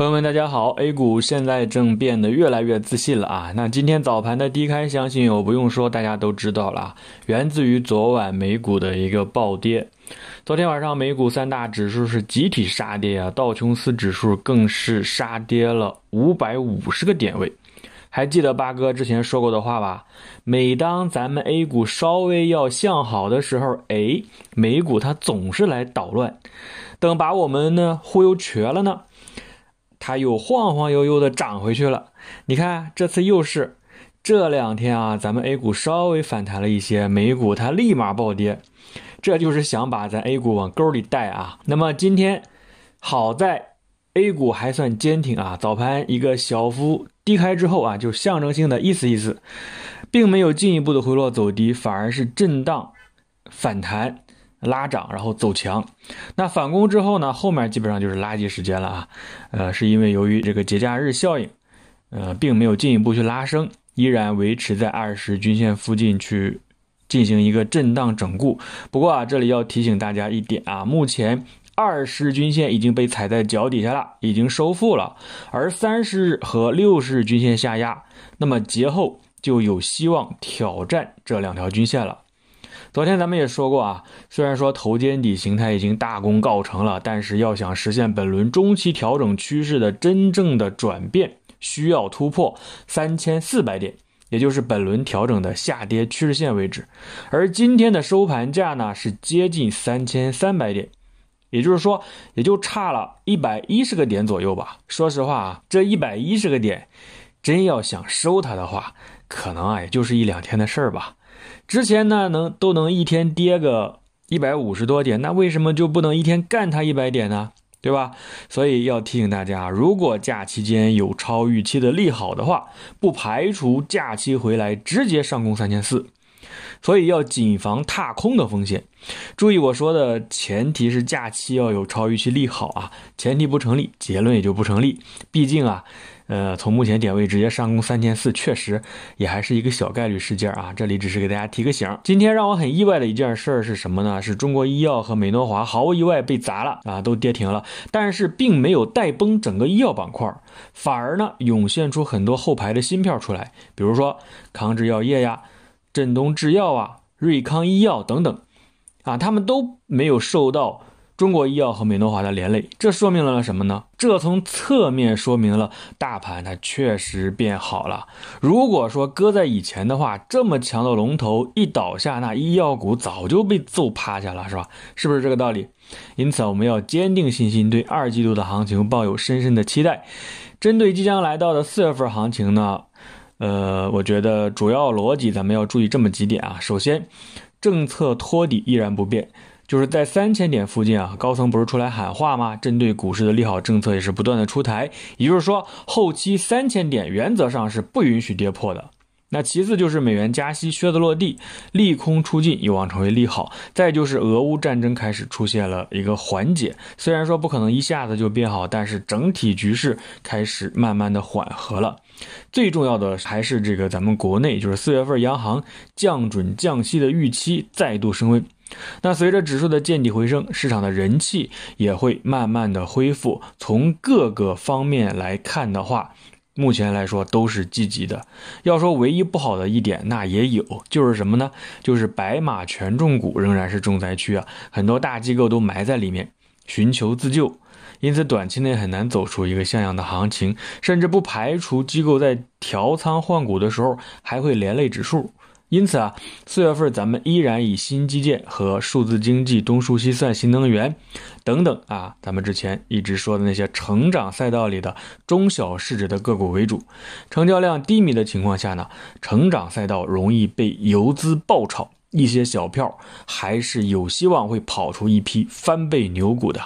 朋友们，大家好！A 股现在正变得越来越自信了啊。那今天早盘的低开，相信我不用说，大家都知道了，源自于昨晚美股的一个暴跌。昨天晚上美股三大指数是集体杀跌啊，道琼斯指数更是杀跌了五百五十个点位。还记得八哥之前说过的话吧？每当咱们 A 股稍微要向好的时候，哎，美股它总是来捣乱，等把我们呢忽悠瘸了呢。它又晃晃悠悠的涨回去了。你看，这次又是这两天啊，咱们 A 股稍微反弹了一些，美股它立马暴跌，这就是想把咱 A 股往沟里带啊。那么今天好在 A 股还算坚挺啊，早盘一个小幅低开之后啊，就象征性的意思意思，并没有进一步的回落走低，反而是震荡反弹。拉涨，然后走强，那反攻之后呢？后面基本上就是垃圾时间了啊。呃，是因为由于这个节假日效应，呃，并没有进一步去拉升，依然维持在二十均线附近去进行一个震荡整固。不过啊，这里要提醒大家一点啊，目前二十日均线已经被踩在脚底下了，已经收复了，而三十日和六十日均线下压，那么节后就有希望挑战这两条均线了。昨天咱们也说过啊，虽然说头肩底形态已经大功告成了，但是要想实现本轮中期调整趋势的真正的转变，需要突破三千四百点，也就是本轮调整的下跌趋势线位置。而今天的收盘价呢，是接近三千三百点，也就是说，也就差了一百一十个点左右吧。说实话啊，这一百一十个点，真要想收它的话，可能啊，也就是一两天的事儿吧。之前呢，能都能一天跌个一百五十多点，那为什么就不能一天干它一百点呢？对吧？所以要提醒大家，如果假期间有超预期的利好的话，不排除假期回来直接上攻三千四。所以要谨防踏空的风险，注意我说的前提是假期要有超预期利好啊，前提不成立，结论也就不成立。毕竟啊，呃，从目前点位直接上攻三千四，确实也还是一个小概率事件啊。这里只是给大家提个醒。今天让我很意外的一件事儿是什么呢？是中国医药和美诺华毫无意外被砸了啊，都跌停了。但是并没有带崩整个医药板块，反而呢涌现出很多后排的新票出来，比如说康芝药业呀。振东制药啊，瑞康医药等等，啊，他们都没有受到中国医药和美诺华的连累，这说明了什么呢？这从侧面说明了大盘它确实变好了。如果说搁在以前的话，这么强的龙头一倒下，那医药股早就被揍趴下了，是吧？是不是这个道理？因此，我们要坚定信心，对二季度的行情抱有深深的期待。针对即将来到的四月份行情呢？呃，我觉得主要逻辑咱们要注意这么几点啊。首先，政策托底依然不变，就是在三千点附近啊。高层不是出来喊话吗？针对股市的利好政策也是不断的出台，也就是说，后期三千点原则上是不允许跌破的。那其次就是美元加息靴子落地，利空出尽有望成为利好。再就是俄乌战争开始出现了一个缓解，虽然说不可能一下子就变好，但是整体局势开始慢慢的缓和了。最重要的还是这个咱们国内，就是四月份央行降准降息的预期再度升温。那随着指数的见底回升，市场的人气也会慢慢的恢复。从各个方面来看的话。目前来说都是积极的。要说唯一不好的一点，那也有，就是什么呢？就是白马权重股仍然是重灾区啊，很多大机构都埋在里面，寻求自救，因此短期内很难走出一个像样的行情，甚至不排除机构在调仓换股的时候还会连累指数。因此啊，四月份咱们依然以新基建和数字经济、东数西算、新能源等等啊，咱们之前一直说的那些成长赛道里的中小市值的个股为主。成交量低迷的情况下呢，成长赛道容易被游资爆炒，一些小票还是有希望会跑出一批翻倍牛股的。